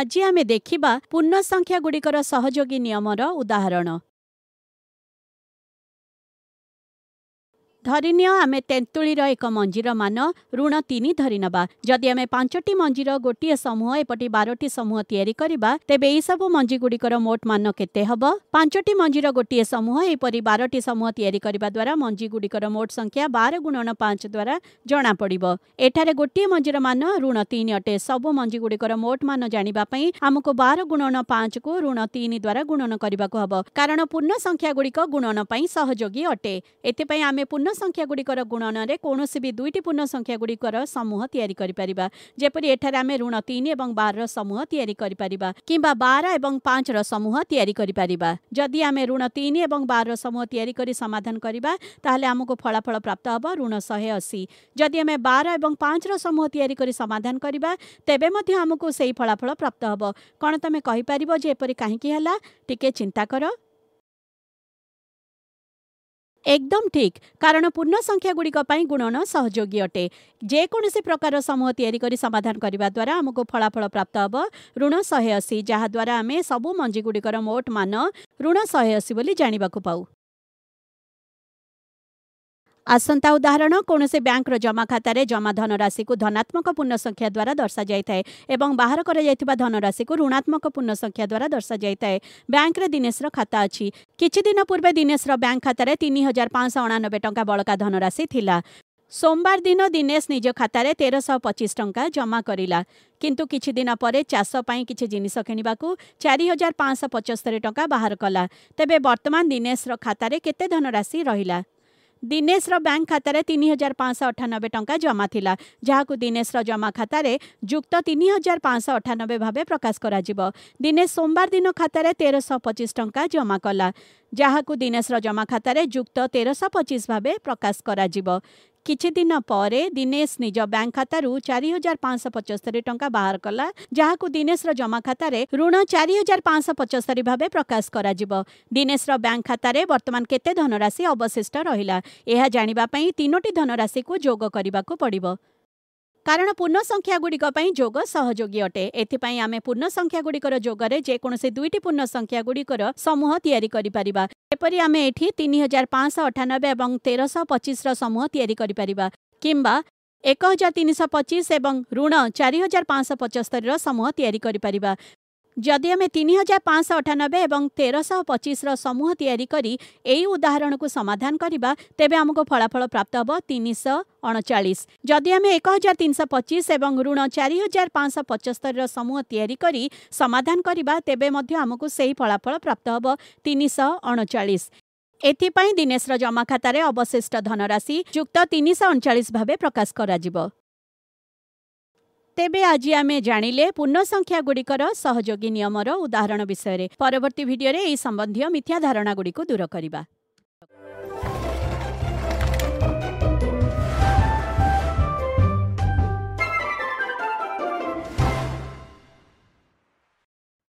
ଆଜି ଆମେ ଦେଖିବା ପୂର୍ଣ୍ଣସଂଖ୍ୟାଗୁଡ଼ିକର ସହଯୋଗୀ ନିୟମର ଉଦାହରଣ ଧରିନିଅ ଆମେ ତେନ୍ତୁଳିର ଏକ ମଞ୍ଜିର ମାନ ଋଣ ତିନି ଧରି ଧରିନେବା ଯଦି ଆମେ ପାଞ୍ଚଟି ମଞ୍ଜିର ଗୋଟିଏ ସମୂହ ଏପଟି ବାରଟି ସମୂହ ତିଆରି କରିବା ତେବେ ଏହିସବୁ ଗୁଡିକର ମୋଟ ମାନ କେତେ ହେବ ପାଞ୍ଚଟି ମଞ୍ଜିର ଗୋଟିଏ ସମୂହ ଏହିପରି ବାରଟି ସମୂହ ତିଆରି କରିବା ଦ୍ୱାରା ଗୁଡିକର ମୋଟ ସଂଖ୍ୟା ବାର ଗୁଣନ ପାଞ୍ଚ ଦ୍ୱାରା ଜଣାପଡ଼ିବ ଏଠାରେ ଗୋଟିଏ ମଞ୍ଜିର ମାନ ଋଣ ତିନି ଅଟେ ସବୁ ମଞ୍ଜି ଗୁଡିକର ମୋଟ ମାନ ଜାଣିବା ପାଇଁ ଆମକୁ ବାର ଗୁଣନ ପାଞ୍ଚକୁ ଋଣ ତିନି ଦ୍ୱାରା ଗୁଣନ କରିବାକୁ ହେବ କାରଣ ପୂର୍ଣ୍ଣ ସଂଖ୍ୟା ଗୁଡିକ ଗୁଣନ ପାଇଁ ସହଯୋଗୀ ଅଟେ ଏଥିପାଇଁ ଆମେ ସଂଖ୍ୟାଗୁଡ଼ିକର ଗୁଣନରେ କୌଣସି ବି ଦୁଇଟି ପୂର୍ଣ୍ଣ ସଂଖ୍ୟାଗୁଡ଼ିକର ସମୂହ ତିଆରି କରିପାରିବା ଯେପରି ଏଠାରେ ଆମେ ଋଣ ତିନି ଏବଂ ବାରର ସମୂହ ତିଆରି କରିପାରିବା କିମ୍ବା ବାର ଏବଂ ପାଞ୍ଚର ସମୂହ ତିଆରି କରିପାରିବା ଯଦି ଆମେ ଋଣ ତିନି ଏବଂ ବାରର ସମୂହ ତିଆରି କରି ସମାଧାନ କରିବା ତାହେଲେ ଆମକୁ ଫଳାଫଳ ପ୍ରାପ୍ତ ହେବ ଋଣ ଶହେ ଅଶୀ ଯଦି ଆମେ ବାର ଏବଂ ପାଞ୍ଚର ସମୂହ ତିଆରି କରି ସମାଧାନ କରିବା ତେବେ ମଧ୍ୟ ଆମକୁ ସେହି ଫଳାଫଳ ପ୍ରାପ୍ତ ହେବ କ'ଣ ତୁମେ କହିପାରିବ ଯେ ଏପରି କାହିଁକି ହେଲା ଟିକେ ଚିନ୍ତା କର एकदम ठिक कारण पूर्णसङ्ख्यागुड्किका गुणन सहयोगी अटे जो प्रकार समूह तिरिक समाधान द्वारा आमु फलाफल प्राप्त हे ऋण शेसी जहाद्वारा आमे सबु मञ्जीगुडिकर मोट मान ऋण शेसी बोली जाँदाु पा ଆସନ୍ତା ଉଦାହରଣ କୌଣସି ବ୍ୟାଙ୍କର ଜମାଖାତାରେ ଜମା ଧନରାଶିକୁ ଧନାତ୍ମକ ପୂର୍ଣ୍ଣସଂଖ୍ୟା ଦ୍ୱାରା ଦର୍ଶାଯାଇଥାଏ ଏବଂ ବାହାର କରାଯାଇଥିବା ଧନରାଶିକୁ ଋଣାତ୍ମକ ପୂର୍ଣ୍ଣସଂଖ୍ୟା ଦ୍ୱାରା ଦର୍ଶାଯାଇଥାଏ ବ୍ୟାଙ୍କରେ ଦିନେଶର ଖାତା ଅଛି କିଛି ଦିନ ପୂର୍ବେ ଦିନେଶର ବ୍ୟାଙ୍କ ଖାତାରେ ତିନି ହଜାର ପାଞ୍ଚଶହ ଅଣାନବେ ଟଙ୍କା ବଳକା ଧନରାଶି ଥିଲା সোমবার দিন দিনেশ নিজ খাতার তেরশ পঁচিশ টঙ্কা জমা করিলা কিন্তু কিছু দিন পরে চাষ পাই কিছু জিনিস কিণবাক চারি হাজার পাঁচশ পঁচস্তরি টঙ্কা বাহার কলা তেবে বর্তমান দিনেশর খাতার কেতে ধনরাশি রহিলা ଦିନେଶର ବ୍ୟାଙ୍କ ଖାତାରେ ତିନି ହଜାର ପାଞ୍ଚଶହ ଅଠାନବେ ଟଙ୍କା ଜମା ଥିଲା ଯାହାକୁ ଦିନେଶର ଜମା ଖାତାରେ ଯୁକ୍ତ ତିନି ହଜାର ପାଞ୍ଚଶହ ଅଠାନବେ ଭାବେ ପ୍ରକାଶ କରାଯିବ ଦିନେଶ ସୋମବାର ଦିନ ଖାତାରେ ତେରଶହ ପଚିଶ ଟଙ୍କା ଜମା କଲା ଯାହାକୁ ଦିନେଶର ଜମାଖାତାରେ ଯୁକ୍ତ ତେରଶହ ପଚିଶ ଭାବେ ପ୍ରକାଶ କରାଯିବ କିଛି ଦିନ ପରେ ଦିନେଶ ନିଜ ବ୍ୟାଙ୍କ ଖାତାରୁ ଚାରି ହଜାର ପାଞ୍ଚଶହ ପଞ୍ଚସ୍ତରୀ ଟଙ୍କା ବାହାର କଲା ଯାହାକୁ ଦିନେଶର ଜମା ଖାତାରେ ଋଣ ଚାରି ହଜାର ପାଞ୍ଚଶହ ପଞ୍ଚସ୍ତରୀ ଭାବେ ପ୍ରକାଶ କରାଯିବ ଦିନେଶର ବ୍ୟାଙ୍କ ଖାତାରେ ବର୍ତ୍ତମାନ କେତେ ଧନରାଶି ଅବଶିଷ୍ଟ ରହିଲା ଏହା ଜାଣିବା ପାଇଁ ତିନୋଟି ଧନରାଶିକୁ ଯୋଗ କରିବାକୁ ପଡ଼ିବ କାରଣ ପୂର୍ଣ୍ଣସଂଖ୍ୟାଗୁଡ଼ିକ ପାଇଁ ଯୋଗ ସହଯୋଗୀ ଅଟେ ଏଥିପାଇଁ ଆମେ ପୂର୍ଣ୍ଣସଂଖ୍ୟାଗୁଡ଼ିକର ଯୋଗରେ ଯେକୌଣସି ଦୁଇଟି ପୂର୍ଣ୍ଣସଂଖ୍ୟାଗୁଡ଼ିକର ସମୂହ ତିଆରି କରିପାରିବା ଏପରି ଆମେ ଏଠି ତିନି ହଜାର ପାଞ୍ଚଶହ ଅଠାନବେ ଏବଂ ତେରଶହ ପଚିଶର ସମୂହ ତିଆରି କରିପାରିବା କିମ୍ବା ଏକ ହଜାର ତିନିଶହ ପଚିଶ ଏବଂ ଋଣ ଚାରି ହଜାର ପାଞ୍ଚଶହ ପଞ୍ଚସ୍ତରୀର ସମୂହ ତିଆରି କରିପାରିବା ଯଦି ଆମେ ତିନି ହଜାର ପାଞ୍ଚଶହ ଅଠାନବେ ଏବଂ ତେରଶହ ପଚିଶର ସମୂହ ତିଆରି କରି ଏହି ଉଦାହରଣକୁ ସମାଧାନ କରିବା ତେବେ ଆମକୁ ଫଳାଫଳ ପ୍ରାପ୍ତ ହେବ ତିନିଶହ ଅଣଚାଳିଶ ଯଦି ଆମେ ଏକ ହଜାର ତିନିଶହ ପଚିଶ ଏବଂ ଋଣ ଚାରି ହଜାର ପାଞ୍ଚଶହ ପଚସ୍ତରୀର ସମୂହ ତିଆରି କରି ସମାଧାନ କରିବା ତେବେ ମଧ୍ୟ ଆମକୁ ସେହି ଫଳାଫଳ ପ୍ରାପ୍ତ ହେବ ତିନିଶହ ଅଣଚାଳିଶ ଏଥିପାଇଁ ଦିନେଶର ଜମାଖାତାରେ ଅବଶିଷ୍ଟ ଧନରାଶି ଯୁକ୍ତ ତିନିଶହ ଅଣଚାଳିଶ ଭାବେ ପ୍ରକାଶ କରାଯିବ ତେବେ ଆଜି ଆମେ ଜାଣିଲେ ପୂର୍ଣ୍ଣ ସଂଖ୍ୟା ଗୁଡ଼ିକର ସହଯୋଗୀ ନିୟମର ଉଦାହରଣ ବିଷୟରେ ପରବର୍ତ୍ତୀ ଭିଡ଼ିଓରେ ଏହି ସମ୍ବନ୍ଧୀୟ ମିଥ୍ୟା ଧାରଣା ଗୁଡ଼ିକୁ ଦୂର କରିବା